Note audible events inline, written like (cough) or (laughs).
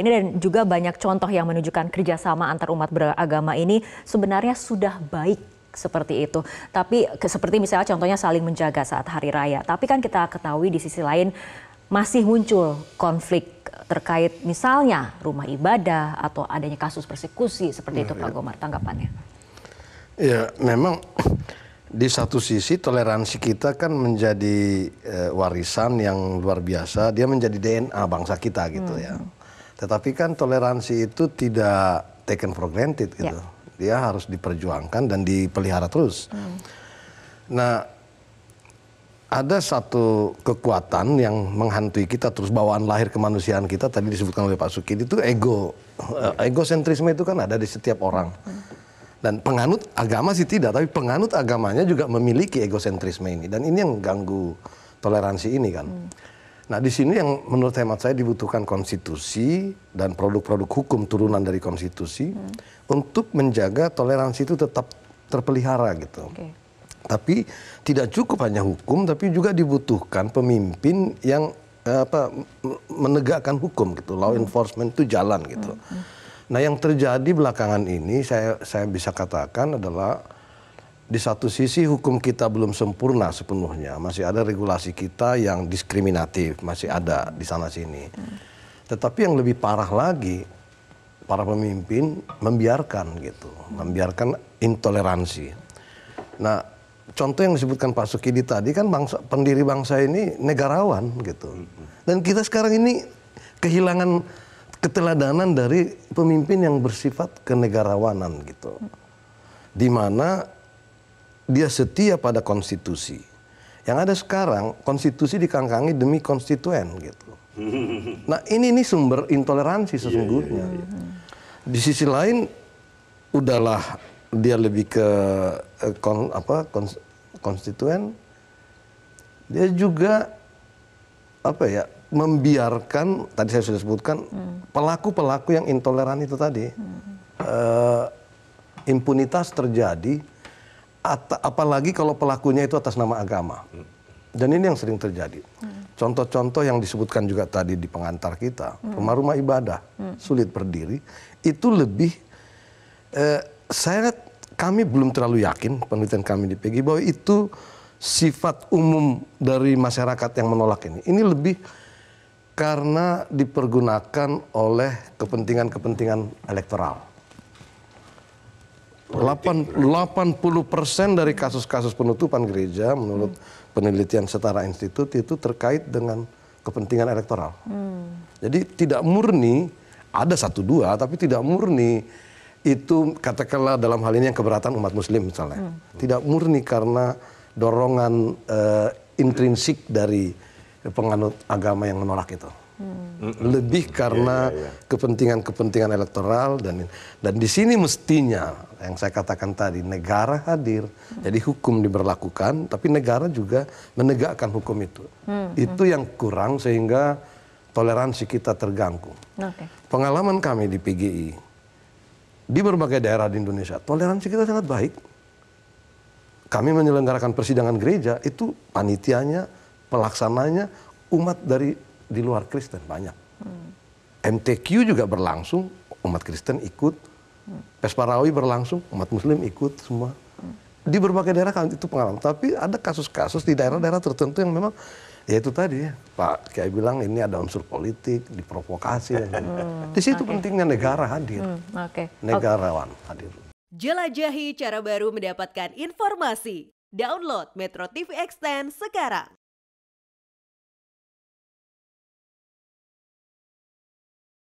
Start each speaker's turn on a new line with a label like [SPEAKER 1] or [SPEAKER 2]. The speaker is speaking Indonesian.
[SPEAKER 1] ini dan juga banyak contoh yang menunjukkan kerjasama antar umat beragama ini sebenarnya sudah baik seperti itu. Tapi seperti misalnya contohnya saling menjaga saat hari raya. Tapi kan kita ketahui di sisi lain masih muncul konflik terkait misalnya rumah ibadah atau adanya kasus persekusi seperti itu iya, Pak ya. Gomar tanggapannya. Ya, memang di satu sisi toleransi kita kan menjadi e, warisan yang luar biasa, dia menjadi DNA bangsa kita gitu ya. hmm. ya. Tetapi kan toleransi itu tidak taken for granted ya. gitu. Yeah. Dia harus diperjuangkan dan dipelihara terus. Mm. Nah, ada satu kekuatan yang menghantui kita terus bawaan lahir kemanusiaan kita tadi disebutkan oleh Pak Sukin itu ego eh, egosentrisme itu kan ada di setiap orang hmm. dan penganut agama sih tidak tapi penganut agamanya juga memiliki egosentrisme ini dan ini yang ganggu toleransi ini kan Mm. Nah, di sini yang menurut hemat saya dibutuhkan konstitusi dan produk-produk hukum turunan dari konstitusi hmm. untuk menjaga toleransi itu tetap terpelihara gitu. Okay. Tapi tidak cukup hanya hukum, tapi juga dibutuhkan pemimpin yang eh, apa menegakkan hukum gitu. Law hmm. enforcement itu jalan gitu. Hmm, hmm. Nah, yang terjadi belakangan ini saya saya bisa katakan adalah di satu sisi hukum kita belum sempurna sepenuhnya, masih ada regulasi kita yang diskriminatif, masih ada di sana sini. Tetapi yang lebih parah lagi, para pemimpin membiarkan gitu, membiarkan intoleransi. Nah, contoh yang disebutkan Pak Sukidi tadi kan bangsa, pendiri bangsa ini negarawan gitu. Dan kita sekarang ini kehilangan keteladanan dari pemimpin yang bersifat kenegarawanan gitu. Di mana dia setia pada konstitusi. Yang ada sekarang konstitusi dikangkangi demi konstituen gitu. (laughs) Nah ini ini sumber intoleransi sesungguhnya. Iya, iya, iya. Di sisi lain udahlah dia lebih ke eh, kon, apa kon, konstituen. Dia juga apa ya membiarkan tadi saya sudah sebutkan hmm. pelaku-pelaku yang intoleran itu tadi hmm. Eh, impunitas terjadi At apalagi kalau pelakunya itu atas nama agama. Dan ini yang sering terjadi. Contoh-contoh yang disebutkan juga tadi di pengantar kita, rumah-rumah ibadah sulit berdiri, itu lebih eh, saya kami belum terlalu yakin penelitian kami di PG bahwa itu sifat umum dari masyarakat yang menolak ini. Ini lebih karena dipergunakan oleh kepentingan-kepentingan elektoral 80 persen dari kasus-kasus penutupan gereja menurut hmm. penelitian setara institut itu terkait dengan kepentingan elektoral. Hmm. Jadi tidak murni, ada satu dua tapi tidak murni itu katakanlah dalam hal ini yang keberatan umat muslim misalnya. Hmm. Tidak murni karena dorongan uh, intrinsik dari penganut agama yang menolak itu. Hmm. lebih iya, karena iya, iya. kepentingan-kepentingan elektoral dan dan di sini mestinya yang saya katakan tadi negara hadir jadi hukum diberlakukan tapi negara juga menegakkan hukum itu hmm, itu hmm. yang kurang sehingga toleransi kita terganggu okay. pengalaman kami di PGI di berbagai daerah di Indonesia toleransi kita sangat baik kami menyelenggarakan persidangan gereja itu panitianya pelaksananya umat dari di luar Kristen banyak. Hmm. MTQ juga berlangsung, umat Kristen ikut. Hmm. Pesparawi berlangsung, umat Muslim ikut semua. Hmm. Di berbagai daerah kan itu pengalaman. Tapi ada kasus-kasus di daerah-daerah tertentu yang memang ya itu tadi ya Pak Kiai bilang ini ada unsur politik diprovokasi dan hmm, di situ okay. pentingnya negara hadir hmm, okay. negarawan okay. hadir jelajahi cara baru mendapatkan informasi download Metro TV Extend sekarang